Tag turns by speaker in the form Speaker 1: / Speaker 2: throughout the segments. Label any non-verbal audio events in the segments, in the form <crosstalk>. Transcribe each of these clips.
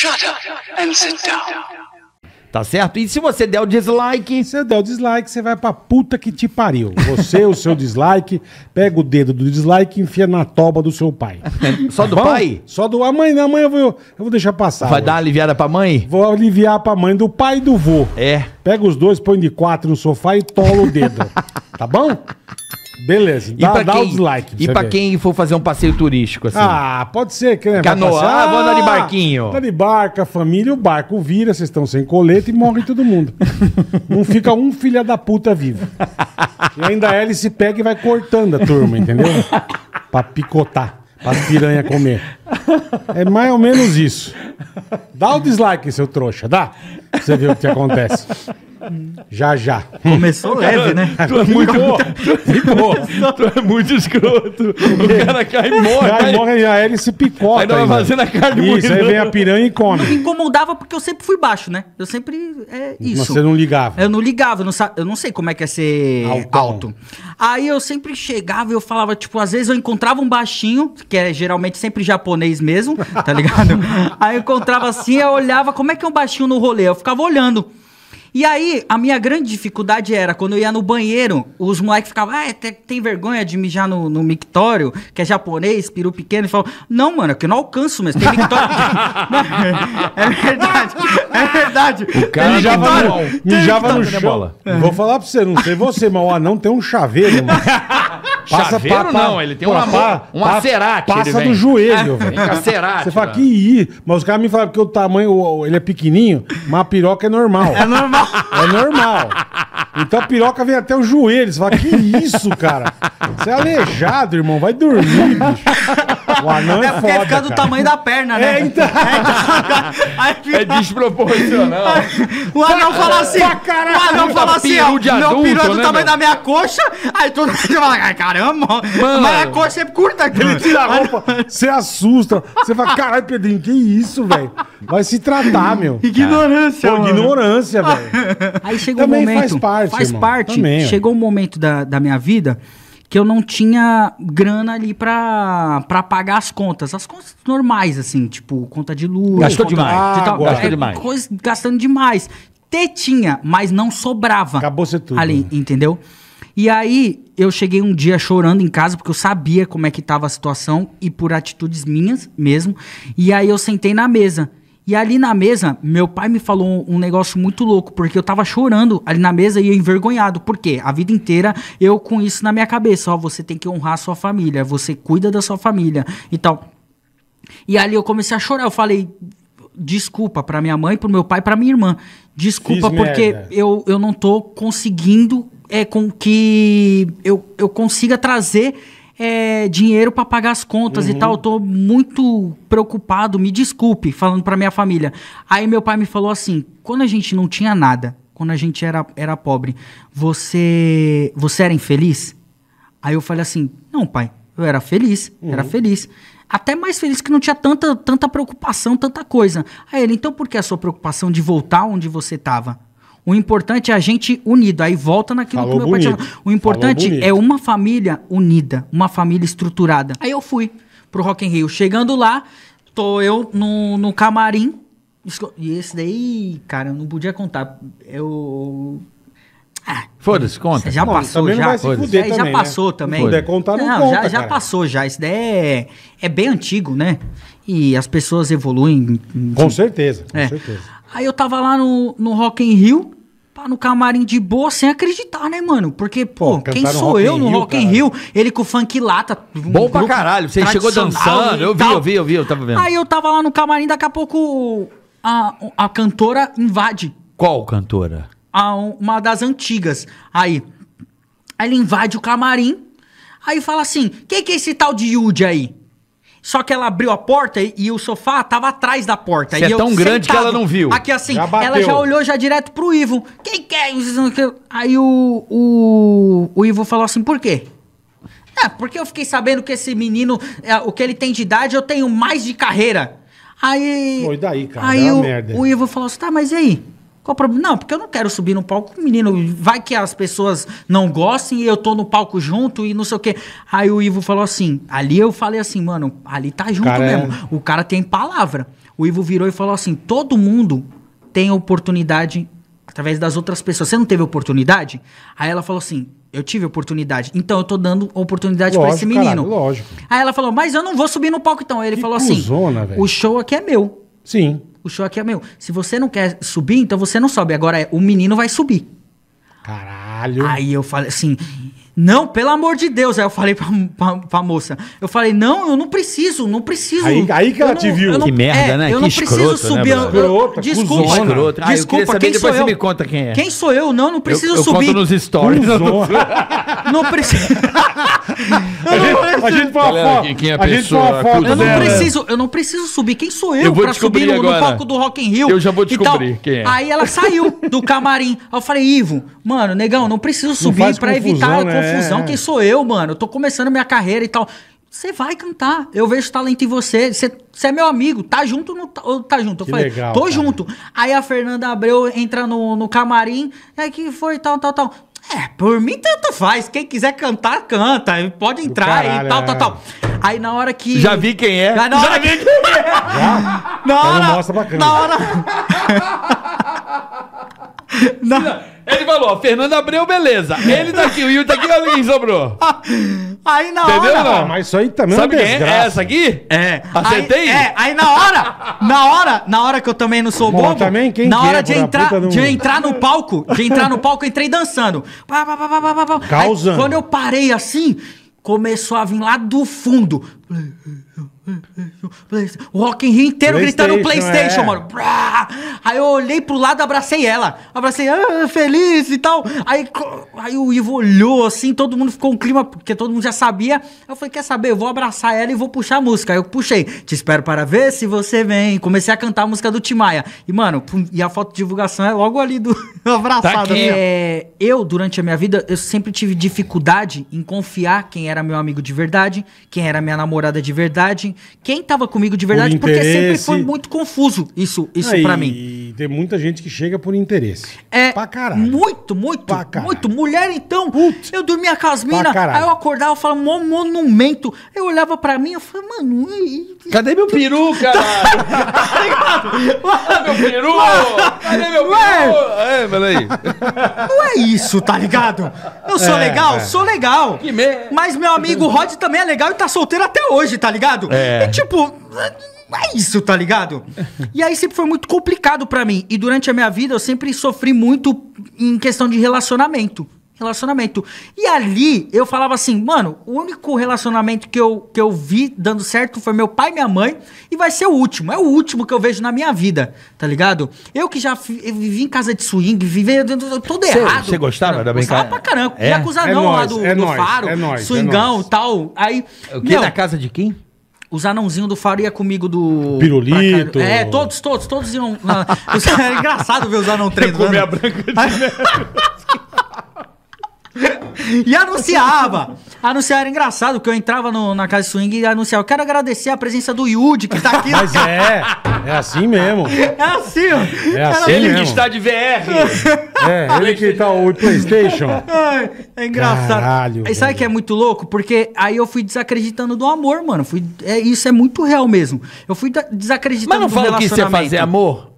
Speaker 1: Shut up and sit down. Tá certo? E se você der o dislike. Se você der o dislike, você vai pra puta que te pariu. Você, o seu dislike, pega o dedo do dislike e enfia na toba do seu pai. <laughs> Só do tá Bom, pai? Só do. Amanhã, né? amanhã eu vou, eu vou deixar passar. Vai hoje. dar uma aliviada pra mãe? Vou aliviar pra mãe do pai e do vô. É. Pega os dois, põe de quatro no sofá e tola o dedo. <laughs> tá bom?
Speaker 2: Beleza, dá, e dá quem, o dislike. e pra ver. quem for fazer um passeio turístico, assim. Ah, pode ser, que né? Canoa, ah, vou andar de barquinho. Tá
Speaker 1: de barca, família, o barco vira, vocês estão sem colete e morre todo mundo. <laughs> Não fica um filha da puta vivo. E ainda ele se pega e vai cortando a turma, entendeu? pra picotar, pra piranha comer. É mais ou menos isso. Dá o dislike, seu trouxa, dá. Pra você ver o que acontece. Já, já. Começou leve, né? Tu é muito. tu, tu é muito
Speaker 3: escroto.
Speaker 2: O cara cai e morre. Cai,
Speaker 1: morre e a hélice picota. Aí não vai fazendo a carne Isso, aí vem a
Speaker 3: piranha e come. Me incomodava porque eu sempre fui baixo, né? Eu sempre. É isso. Mas você não ligava. Eu não ligava. Eu não, sa... eu não sei como é que é ser Altão. alto. Aí eu sempre chegava e eu falava, tipo, às vezes eu encontrava um baixinho, que é geralmente sempre japonês mesmo, tá ligado? <laughs> aí eu encontrava assim, eu olhava, como é que é um baixinho no rolê? Eu ficava olhando. E aí, a minha grande dificuldade era, quando eu ia no banheiro, os moleques ficavam, ah, é, tem, tem vergonha de mijar no, no mictório, que é japonês, peru pequeno, e falavam, não, mano, é que eu não alcanço mesmo, tem mictório. <laughs> é verdade, é verdade. O cara mijava no, mijava no, no, né, chão.
Speaker 1: Vou falar pra você, não sei você, mas o não tem um chaveiro, mano. <laughs>
Speaker 3: Passa, Chaveiro não, ele tem uma, pa, um acerate. Passa do joelho, é, velho. Acerate. Você fala que
Speaker 1: ir Mas os caras me falam que o tamanho, ele é pequenininho, mas a piroca é normal. <laughs> É normal. É normal. Então a piroca vem até o joelho. Você fala, que isso, cara? Você é aleijado, irmão. Vai dormir, bicho. O anão é, é porque foda, fica do tamanho da perna, né? É, então. <laughs>
Speaker 2: É, então... é desproporcional. <laughs> Assim,
Speaker 3: o anão fala assim. O anão fala assim, ó. Meu adulto, peru é do né, tamanho meu? da minha coxa. Aí todo <laughs> mundo fala, ah, caramba, Mano.
Speaker 2: mas a
Speaker 1: coxa é curta. Ele tira a roupa, você assusta. Você fala, caralho, Pedrinho, que isso,
Speaker 3: velho? Vai se tratar, meu. Ignorância, Pô, mano. ignorância, velho. Aí chegou Também um momento. Faz parte. Faz irmão. parte. Também, chegou um momento da, da minha vida que eu não tinha grana ali pra, pra pagar as contas. As contas normais, assim, tipo, conta de luz. Gastou demais. De tal, gastou é, demais. Coisa, gastando demais. Te tinha, mas não sobrava. Acabou você tudo. Ali, né? entendeu? E aí, eu cheguei um dia chorando em casa, porque eu sabia como é que tava a situação e por atitudes minhas mesmo. E aí, eu sentei na mesa. E ali na mesa, meu pai me falou um negócio muito louco, porque eu tava chorando ali na mesa e envergonhado. Por quê? A vida inteira eu com isso na minha cabeça, ó, você tem que honrar a sua família, você cuida da sua família e tal. E ali eu comecei a chorar, eu falei, desculpa para minha mãe, para meu pai, para minha irmã. Desculpa Fiz porque eu, eu não tô conseguindo é com que eu, eu consiga trazer é, dinheiro para pagar as contas uhum. e tal. Eu tô muito preocupado, me desculpe, falando para minha família. Aí meu pai me falou assim: quando a gente não tinha nada, quando a gente era, era pobre, você, você era infeliz? Aí eu falei assim: não, pai, eu era feliz, uhum. era feliz. Até mais feliz que não tinha tanta, tanta preocupação, tanta coisa. Aí ele, então por que a sua preocupação de voltar onde você estava? O importante é a gente unido. Aí volta naquilo Falou que meu pai tinha. O importante é uma família unida, uma família estruturada. Aí eu fui pro Rock in Rio. Chegando lá, tô eu no, no camarim. E esse daí, cara, eu não podia contar. Eu ah, Foda-se, conta. Já ah, passou, já. Fuder já, também, já né? passou também. Se puder contar, não, não conta, já, já passou, já. Isso daí é, é, bem antigo, né? E as pessoas evoluem. Com certeza, com é. certeza. Aí eu tava lá no, no Rock in Rio no camarim de boa, sem acreditar, né, mano? Porque, pô, pô quem sou eu no Rock in Rio? Ele com funk lata. Bom pra caralho, você chegou dançando, eu vi, eu vi,
Speaker 2: eu vi, eu tava vendo.
Speaker 3: Aí eu tava lá no camarim, daqui a pouco a, a cantora invade. Qual
Speaker 2: cantora?
Speaker 3: A, uma das antigas. Aí, ela invade o camarim, aí fala assim, quem que é esse tal de Yude aí? Só que ela abriu a porta e, e o sofá tava atrás da porta. Você e é tão grande sentado, que ela não viu. Aqui assim, já ela já olhou já direto pro Ivo. Quem quer? É, aí o, o, o Ivo falou assim, por quê? É, porque eu fiquei sabendo que esse menino, é, o que ele tem de idade, eu tenho mais de carreira. Aí. Foi daí, cara? Aí o, merda. o Ivo falou assim: tá, mas e aí? Qual o problema? Não, porque eu não quero subir no palco, menino, vai que as pessoas não gostem e eu tô no palco junto e não sei o quê. Aí o Ivo falou assim, ali eu falei assim, mano, ali tá junto cara é mesmo. É... O cara tem palavra. O Ivo virou e falou assim, todo mundo tem oportunidade através das outras pessoas. Você não teve oportunidade? Aí ela falou assim, eu tive oportunidade. Então eu tô dando oportunidade para esse menino. Caralho, lógico. Aí ela falou, mas eu não vou subir no palco então. Aí ele que falou assim, cuzona, assim, véio. o show aqui é meu. Sim. O show aqui é meu. Se você não quer subir, então você não sobe. Agora é, o menino vai subir. Caralho. Aí eu falei assim, não, pelo amor de Deus. Aí eu falei pra, pra, pra moça. Eu falei, não, eu não preciso, não preciso. Aí, aí que eu ela não, te viu. Não, que merda, é, né? Eu que não escroto, preciso né, subir. Né, desculpa, cuzona. Ah, desculpa, quem sou eu? me conta quem é. Quem sou eu? Não, não preciso eu, eu subir. Eu conto nos stories. <laughs> Não, preciso... eu, <laughs> não, a gente põe uma foto. Quem é a a gente põe uma foto eu não, preciso, eu não preciso subir. Quem sou eu, eu pra subir no, no, palco do Rock in Rio? Eu já vou descobrir quem é. Aí ela saiu do <laughs> camarim. Aí eu falei, Ivo, mano, negão, não preciso subir não pra confusão, evitar né? a confusão. Quem sou eu, mano? Eu tô começando minha carreira e tal. Você vai cantar. Eu vejo talento em você. Você é meu amigo. Tá junto tá, ou tá, junto? Eu que falei, legal, tô cara. junto. Aí a Fernanda Abreu entra no, no camarim. É que foi tal, tal, tal. É, por mim tanto faz. Quem quiser cantar, canta. Pode entrar caralho, e tal, é. tal, tal. Aí na hora que. Já vi quem é. na hora Já vi quem é. Já? Na hora.
Speaker 2: Mostra Na hora.
Speaker 3: na... Ele falou,
Speaker 2: Fernando Abreu, beleza. Ele tá aqui, o Will tá aqui, olha quem sobrou.
Speaker 3: <laughs> Aí na Entendeu, hora. Não?
Speaker 2: mas isso aí também
Speaker 3: Sabe é uma quem é? É essa aqui? É. Acertei? Aí, é, aí na hora, <laughs> na hora, na hora que eu também não sou Bom, bobo, também quem na é, hora de entrar, de entrar no palco, de entrar no palco, eu entrei dançando. Pá, pá, pá, pá, pá, pá, Aí, Causando. quando eu parei assim, começou a vir lá do fundo. O Rock in Rio inteiro PlayStation, gritando PlayStation, é. mano. Aí eu olhei pro lado, abracei ela. Abracei, ah, feliz e tal. Aí, aí o Ivo olhou assim, todo mundo ficou um clima, porque todo mundo já sabia. Eu falei, quer saber? Eu vou abraçar ela e vou puxar a música. Aí eu puxei, te espero para ver se você vem. Comecei a cantar a música do Timaya. E, mano, e a foto de divulgação é logo ali do <laughs> abraçado. Tá assim, é, eu, durante a minha vida, eu sempre tive dificuldade em confiar quem era meu amigo de verdade, quem era minha namorada de verdade Assim, quem estava comigo de verdade, porque sempre foi muito confuso isso, isso para mim tem muita gente que chega por interesse. É. Pra caralho. Muito, muito. Pra caralho. Muito. Mulher, então. Putz, eu dormia com as minas, aí eu acordava e falava, monumento. Eu olhava pra mim e falava, mano. Tá
Speaker 2: Cadê meu peru, caralho?
Speaker 3: Cadê meu peru? Cadê meu peru?
Speaker 2: É, peraí. Não é
Speaker 3: isso, tá ligado? Eu sou é, legal, é. sou legal. Que Mas meu amigo Rod também é legal e tá solteiro até hoje, tá ligado? É. E tipo é isso, tá ligado? <laughs> e aí sempre foi muito complicado para mim. E durante a minha vida eu sempre sofri muito em questão de relacionamento. Relacionamento. E ali eu falava assim, mano, o único relacionamento que eu, que eu vi dando certo foi meu pai e minha mãe, e vai ser o último. É o último que eu vejo na minha vida, tá ligado? Eu que já vivi em casa de swing, vivi todo errado. Você gostava da brincadeira? Gostava pra caramba. É? Jacuzanão é nóis, lá do, é do nóis, Faro, é nóis, é swingão e é tal. Aí, o que meu, na casa de quem? Os anãozinhos do faro ia comigo do. Pirulito. é, todos, todos, todos iam. Na... <laughs> Os... Era é engraçado ver os anão treinando. Comer né? a branca de neve. <laughs> e anunciava. Anunciava, era engraçado, que eu entrava no, na casa swing e anunciava. Eu quero agradecer a presença do Yud, que tá aqui. Mas é.
Speaker 1: É assim mesmo. É
Speaker 3: assim, ó. É assim ele mesmo. que está de VR. É, ele
Speaker 1: que está o PlayStation.
Speaker 3: É, é engraçado. Caralho, e sabe o que é muito louco? Porque aí eu fui desacreditando do amor, mano. Fui, é, isso é muito real mesmo. Eu fui desacreditando do relacionamento. Mas não fala que isso é fazer amor?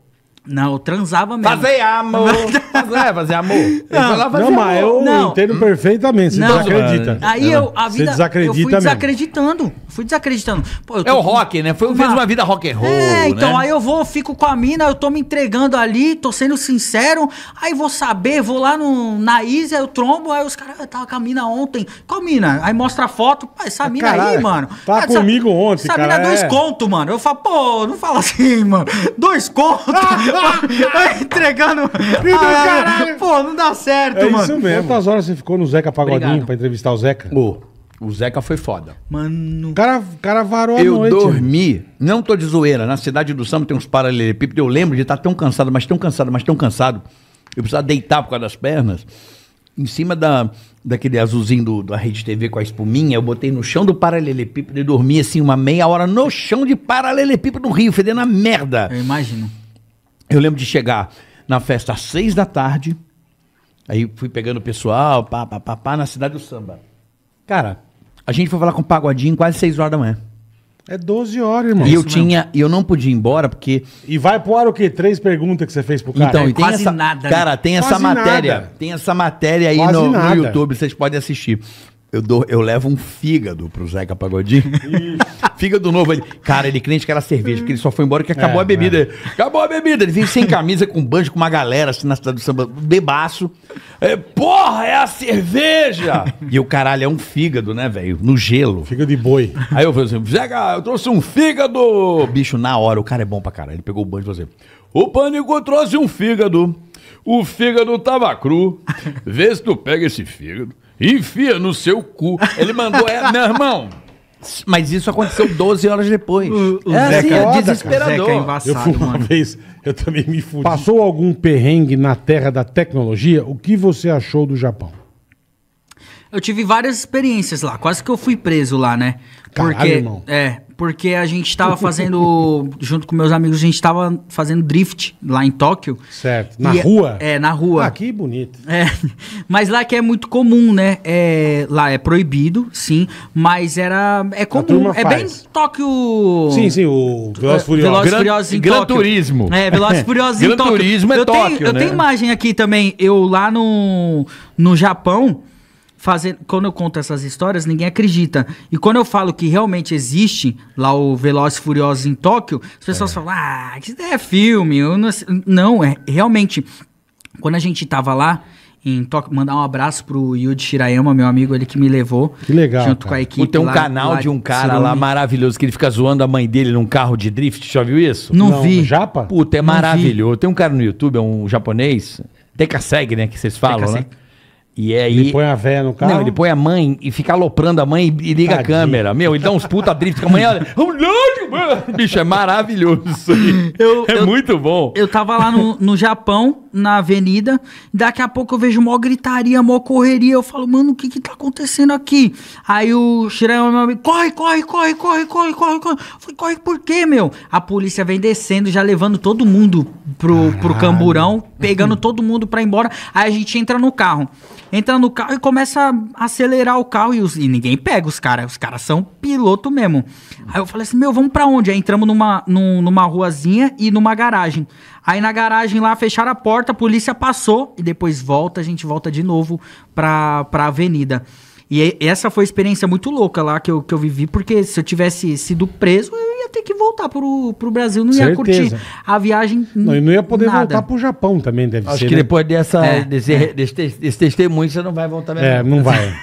Speaker 3: Não, eu transava mesmo. Fazer amor. <laughs> fazer, é, fazer amor. Não, fazer não mas eu não.
Speaker 1: entendo perfeitamente. Você não, desacredita. Aí eu, a vida, desacredita eu fui
Speaker 3: desacreditando. Mesmo. Fui desacreditando. Pô, é o rock, né? Foi uma... uma vida rock and roll, É, né? então né? aí eu vou, fico com a mina, eu tô me entregando ali, tô sendo sincero. Aí vou saber, vou lá no, na Isa, eu trombo, aí os caras, eu ah, tava com a mina ontem. Qual mina? Aí mostra a foto, essa mina aí, mano. Tá ah, essa, comigo ontem, essa cara. Essa mina é dois é. conto, mano. Eu falo, pô, não fala assim, mano. <laughs> Dois conto. <laughs> <laughs> Entregando. Ah, pô, não dá certo, é mano. Isso mesmo.
Speaker 1: Quantas horas você ficou no Zeca Pagodinho Obrigado.
Speaker 2: pra entrevistar o Zeca? Pô, o Zeca foi foda.
Speaker 1: Mano. O cara, cara varou a eu noite. Eu
Speaker 2: dormi, não tô de zoeira, na cidade do Samba tem uns paralelepípedos. Eu lembro de estar tá tão cansado, mas tão cansado, mas tão cansado. Eu precisava deitar por causa das pernas. Em cima da, daquele azulzinho do, da Rede TV com a espuminha, eu botei no chão do paralelepípedo e dormi assim uma meia hora no chão de paralelepípedo no Rio, fedendo a merda. Eu imagino. Eu lembro de chegar na festa às seis da tarde, aí fui pegando o pessoal, pá, pá, pá, pá, na cidade do samba. Cara, a gente foi falar com o Pagodinho quase seis horas da manhã.
Speaker 1: É 12 horas, irmão. E eu tinha,
Speaker 2: e eu não podia ir embora porque E vai pro ar o quê? Três perguntas que você fez pro cara. Então, é, e tem quase essa, nada, cara, tem Quase essa matéria, nada. tem essa matéria aí no, no YouTube, vocês podem assistir. Eu, dou, eu levo um fígado pro Zeca Pagodinho. fígado novo. Ele, cara, ele é crente que era cerveja, porque ele só foi embora porque acabou é, a bebida. É. Acabou a bebida. Ele vem sem camisa, com banjo, com uma galera assim na cidade do samba, bebaço. É, porra, é a cerveja! e o caralho é um fígado, né, velho? No gelo. Fígado de boi. Aí eu falei assim, Zeca, eu trouxe um fígado! Bicho, na hora, o cara é bom pra caralho. Ele pegou o banjo e falou assim, o pânico trouxe um fígado. O fígado tava cru. Vê se tu pega esse fígado. Enfia no seu cu. Ele mandou ela. É, meu irmão, mas isso aconteceu 12 horas depois. O, o é assim, é desesperador. É embaçado, eu fui uma mano. vez, eu também me fudi. Passou
Speaker 1: algum perrengue na terra da tecnologia? O que você achou do Japão?
Speaker 3: Eu tive várias experiências lá, quase que eu fui preso lá, né? Caralho, porque, irmão. É, porque a gente tava fazendo, <laughs> junto com meus amigos, a gente tava fazendo drift lá em Tóquio. Certo. Na e, é- rua? É, na rua. Ah, que bonito. É, <laughs> mas lá que é muito comum, né? É, lá é proibido, sim, mas era. É comum. É faz. bem Tóquio. Sim, sim, o Veloz é, Furioso. Veloz Furioso em Gran Tóquio. Turismo. É, Veloz <laughs> Furiosos em Gran Tóquio. Turismo é eu Tóquio. Tenho, né? Eu tenho imagem aqui também, eu lá no, no Japão quando eu conto essas histórias, ninguém acredita. E quando eu falo que realmente existe lá o Velozes Furiosos em Tóquio, as pessoas é. falam: "Ah, isso é filme". Eu não, não é realmente quando a gente tava lá, em Tóquio. Mandar um abraço pro Yuji Shirayama, meu amigo, ele que me levou. Que legal. Junto cara. com a equipe. Tem um lá, canal lá de um cara lá
Speaker 2: maravilhoso que ele fica zoando a mãe dele num carro de drift. Já viu isso? Não, não vi. Japa? Puta, é Não maravilhoso. Vi. Tem um cara no YouTube, é um japonês. Tekaseg, né? Que vocês falam, Tekaseg. né? E é aí, ele põe a véia no carro? Não, ele põe a mãe e fica aloprando a mãe e, e liga Tadinho. a câmera. Meu, ele dá uns puta drift com a mãe. Olha, bicho, é maravilhoso isso aí. Eu, é
Speaker 3: eu, muito bom. Eu tava lá no, no Japão, na avenida. Daqui a pouco eu vejo mó gritaria, mó correria. Eu falo, mano, o que que tá acontecendo aqui? Aí o Shirama, meu amigo, corre, corre, corre, corre, corre, corre, corre. falei, corre por quê, meu? A polícia vem descendo, já levando todo mundo pro, pro camburão pegando uhum. todo mundo pra ir embora. Aí a gente entra no carro. Entra no carro e começa a acelerar o carro e, os, e ninguém pega os caras. Os caras são piloto mesmo. Aí eu falei assim: meu, vamos pra onde? Aí entramos numa, num, numa ruazinha e numa garagem. Aí na garagem lá fecharam a porta, a polícia passou e depois volta, a gente volta de novo pra, pra avenida. E é, essa foi a experiência muito louca lá que eu, que eu vivi, porque se eu tivesse sido preso, eu ia ter que voltar pro, pro Brasil, não ia Certeza. curtir a viagem. Não, não ia poder nada. voltar
Speaker 1: pro Japão também, deve Acho ser. que né? depois dessa, É. desse,
Speaker 3: desse, desse testemunho você não vai voltar mesmo. É, não vai.